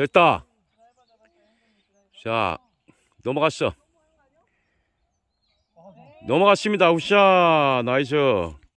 됐다. 자, 넘어갔어. 넘어갔습니다. 우샤, 나이스.